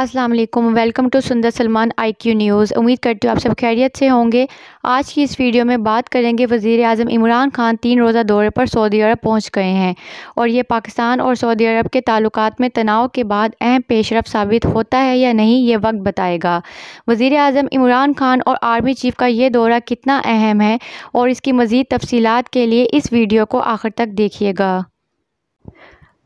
अस्सलाम वालेकुम welcome to सुंदर सलमान आईक्यू न्यूज़ उम्मीद करती हूँ आप सब खैरियत से होंगे आज की इस वीडियो में बात करेंगे वज़ी अजम इमरान खान तीन रोज़ा दौरे पर सऊदी अरब पहुँच गए हैं और ये पाकिस्तान और सऊदी अरब के ताल्लुक में तनाव के बाद अहम पेशरफ साबित होता है या नहीं ये वक्त बताएगा वज़ी अजम इमरान खान और आर्मी चीफ का ये दौरा कितना अहम है और इसकी मज़ीद तफसीत के लिए इस वीडियो को आखिर तक देखिएगा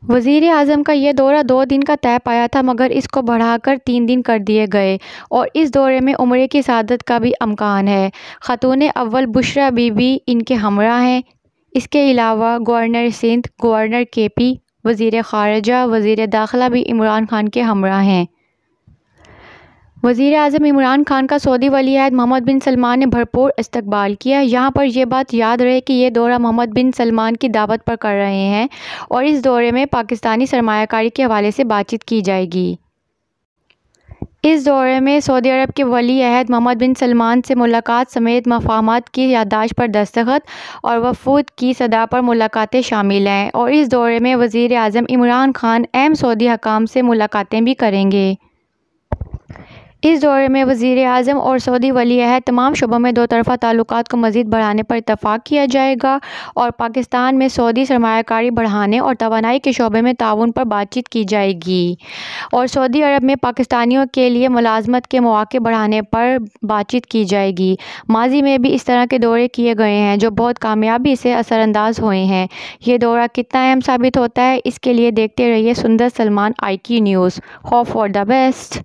वज़ी अजम का यह दौरा दो दिन का तय पाया था मगर इसको बढ़ाकर तीन दिन कर दिए गए और इस दौरे में उम्र की सदत का भी अमकान है ख़तून अव्वल बुशरा बीबी इनके हमरा हैं इसके अलावा governor Sindh governor K P वज़ी ख़ारजा वज़ी दाखिला भी इमरान खान के हमरा हैं वजीर अजम इमरान खान का सऊदी वली अहद मोहम्मद बिन सलमान ने भरपूर इस्तबाल किया यहाँ पर यह बात याद रहे कि ये दौरा मोहम्मद बिन सलमान की दावत पर कर रहे हैं और इस दौरे में पाकिस्तानी सरमाकारी के हवाले से बातचीत की जाएगी इस दौरे में सऊदी अरब के वली अहद मोहम्मद बिन सलमान से मुलाकात समेत मफामत की यादाश्त पर दस्तखत और वफूद की सदा पर मुलाकातें शामिल हैं और इस दौरे में वज़ी अजम इमरान खान एम सऊदी हकाम से मुलाकातें भी करेंगे इस दौरे में वजीर अजम और सऊदी वली अहद तमाम शुबों में दो तरफ़ा ताल्लुक को मज़ीद बढ़ाने पर इतफ़ाक़ किया जाएगा और पाकिस्तान में सऊदी सरमाकारी बढ़ाने और तोानाई के शोबे में ताउन पर बातचीत की जाएगी और सऊदी अरब में पाकिस्तानियों के लिए मुलाजमत के मौक़े बढ़ाने पर बातचीत की जाएगी माजी में भी इस तरह के दौरे किए गए हैं जो बहुत कामयाबी से असरानंदाज हुए हैं यह दौरा कितना अहम साबित होता है इसके लिए देखते रहिए सुंदर सलमान आई की news hope for the best